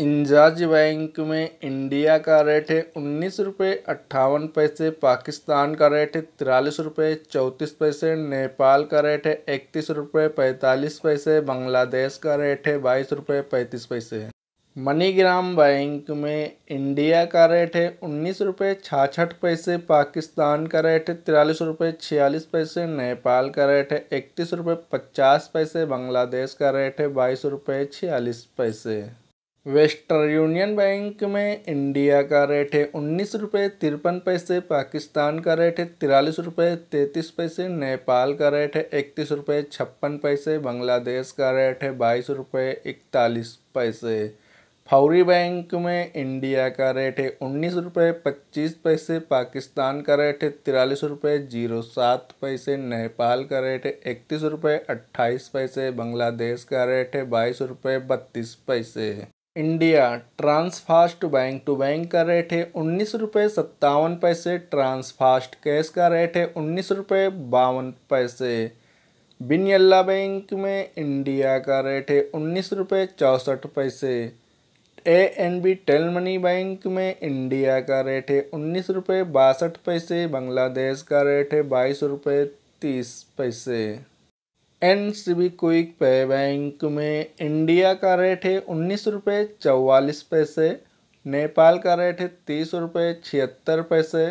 इंजाज bank में India का rate है उन्नीस रुपये अट्ठावन पैसे पाकिस्तान का रेट है तिरालीस रुपये चौंतीस पैसे नेपाल का रेट है इकतीस रुपये पैंतालीस पैसे बांग्लादेश का रेट है बाईस रुपये पैंतीस पैसे मनीग्राम बैंक में इंडिया का रेट है उन्नीस रुपये छाछठ पैसे पाकिस्तान का रेट है तिरालीस रुपये छियालीस पैसे नेपाल का रेट है इकतीस रुपये पचास पैसे बांग्लादेश का रेट है बाईस रुपये छियालीस पैसे वेस्टर्न यूनियन बैंक में इंडिया का रेट है उन्नीस रुपये तिरपन पैसे पाकिस्तान का रेट है तिरालीस रुपये तैंतीस पैसे नेपाल का रेट है इकतीस रुपये छप्पन पैसे बांग्लादेश का रेट है बाईस रुपये इकतालीस पैसे फौरी बैंक में इंडिया का रेट है उन्नीस रुपये पच्चीस पैसे पाकिस्तान का रेट है तिरालीस रुपये जीरो सात पैसे नेपाल का रेट है इकतीस रुपये अट्ठाईस पैसे बांग्लादेश का रेट है बाईस रुपये बत्तीस पैसे India Transfast bank to bank का रेट है उन्नीस रुपये सत्तावन पैसे ट्रांसफास्ट कैश का रेट है उन्नीस रुपये बावन पैसे बिनियल्ला बैंक में इंडिया का रेट है उन्नीस रुपये चौंसठ पैसे A N B Telemoney bank में इंडिया का रेट है उन्नीस रुपये बासठ पैसे बांग्लादेश का रेट है बाईस रुपये तीस पैसे N C B quick pay bank में इंडिया का रेट है उन्नीस रुपये चौवालीस पैसे नेपाल का रेट है तीस रुपये छिहत्तर पैसे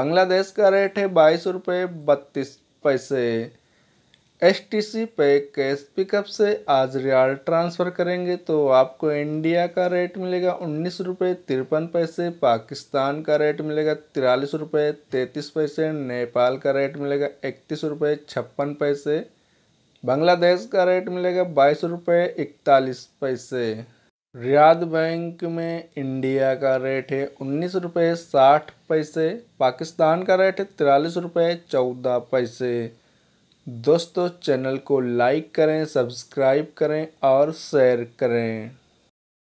बांग्लादेश का रेट है बाईस रुपये बत्तीस पैसे एस टी सी पे कैश पिकअप से आज रियाल ट्रांसफ़र करेंगे तो आपको इंडिया का रेट मिलेगा उन्नीस रुपये तिरपन पैसे पाकिस्तान का रेट मिलेगा तिरालीस रुपये तैंतीस पैसे नेपाल का रेट मिलेगा इकतीस रुपये छप्पन पैसे बांग्लादेश का रेट मिलेगा बाईस रुपये इकतालीस पैसे रियाद बैंक में इंडिया का रेट है उन्नीस रुपये साठ पैसे पाकिस्तान का रेट है तिरालीस रुपये चौदह पैसे दोस्तों चैनल को लाइक करें सब्सक्राइब करें और शेयर करें